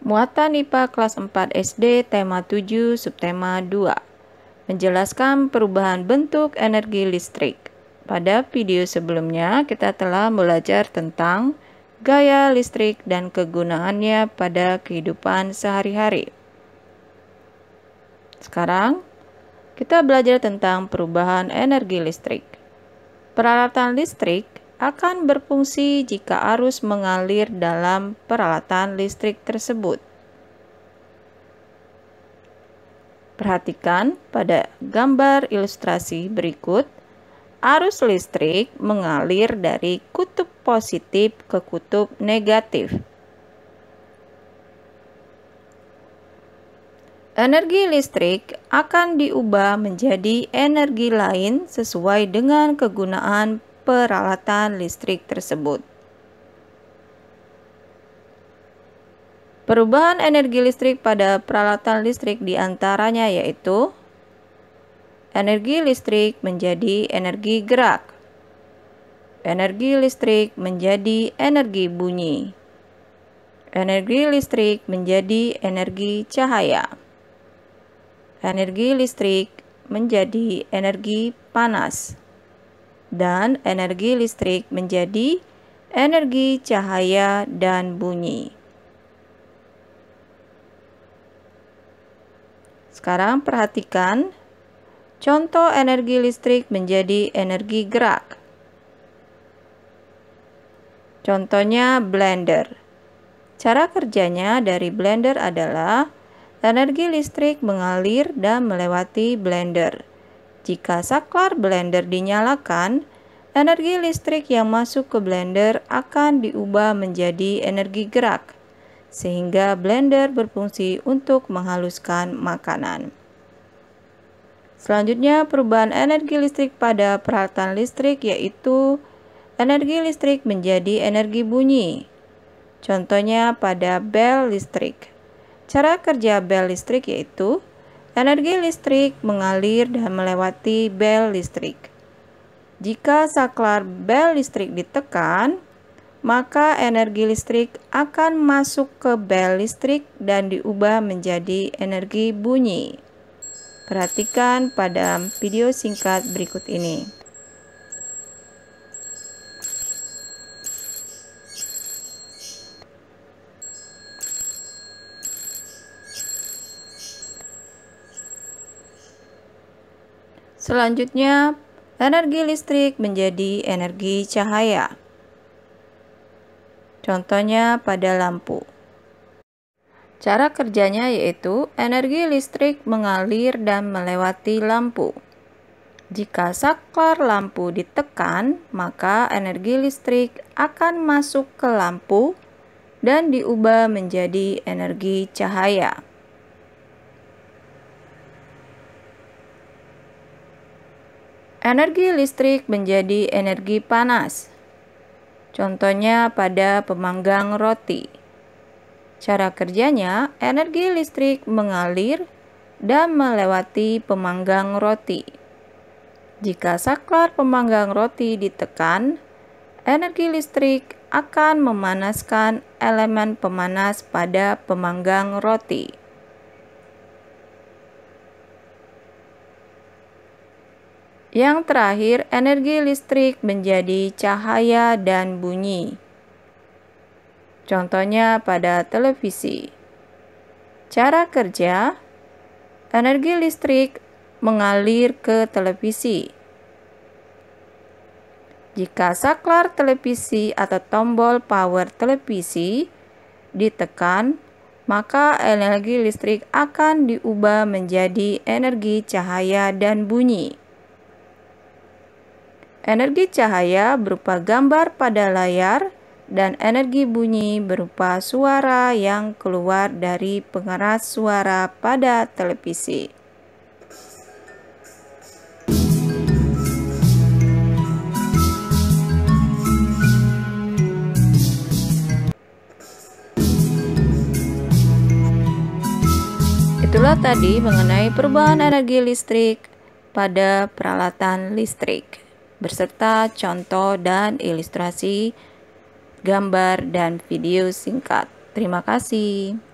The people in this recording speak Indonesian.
Muatan IPA kelas 4 SD tema 7 subtema 2 menjelaskan perubahan bentuk energi listrik. Pada video sebelumnya kita telah belajar tentang gaya listrik dan kegunaannya pada kehidupan sehari-hari. Sekarang kita belajar tentang perubahan energi listrik. Peralatan listrik akan berfungsi jika arus mengalir dalam peralatan listrik tersebut. Perhatikan pada gambar ilustrasi berikut, arus listrik mengalir dari kutub positif ke kutub negatif. Energi listrik akan diubah menjadi energi lain sesuai dengan kegunaan peralatan listrik tersebut. Perubahan energi listrik pada peralatan listrik diantaranya yaitu energi listrik menjadi energi gerak, energi listrik menjadi energi bunyi, energi listrik menjadi energi cahaya, energi listrik menjadi energi panas dan energi listrik menjadi energi cahaya dan bunyi. Sekarang perhatikan contoh energi listrik menjadi energi gerak. Contohnya blender. Cara kerjanya dari blender adalah energi listrik mengalir dan melewati blender. Jika saklar blender dinyalakan, energi listrik yang masuk ke blender akan diubah menjadi energi gerak, sehingga blender berfungsi untuk menghaluskan makanan. Selanjutnya, perubahan energi listrik pada peralatan listrik yaitu energi listrik menjadi energi bunyi. Contohnya pada bel listrik. Cara kerja bel listrik yaitu Energi listrik mengalir dan melewati bel listrik. Jika saklar bel listrik ditekan, maka energi listrik akan masuk ke bel listrik dan diubah menjadi energi bunyi. Perhatikan pada video singkat berikut ini. Selanjutnya, energi listrik menjadi energi cahaya. Contohnya pada lampu. Cara kerjanya yaitu energi listrik mengalir dan melewati lampu. Jika saklar lampu ditekan, maka energi listrik akan masuk ke lampu dan diubah menjadi energi cahaya. energi listrik menjadi energi panas. Contohnya pada pemanggang roti. Cara kerjanya, energi listrik mengalir dan melewati pemanggang roti. Jika saklar pemanggang roti ditekan, energi listrik akan memanaskan elemen pemanas pada pemanggang roti. Yang terakhir, energi listrik menjadi cahaya dan bunyi. Contohnya pada televisi. Cara kerja, energi listrik mengalir ke televisi. Jika saklar televisi atau tombol power televisi ditekan, maka energi listrik akan diubah menjadi energi cahaya dan bunyi energi cahaya berupa gambar pada layar, dan energi bunyi berupa suara yang keluar dari pengeras suara pada televisi. Itulah tadi mengenai perubahan energi listrik pada peralatan listrik beserta contoh dan ilustrasi gambar dan video singkat. Terima kasih.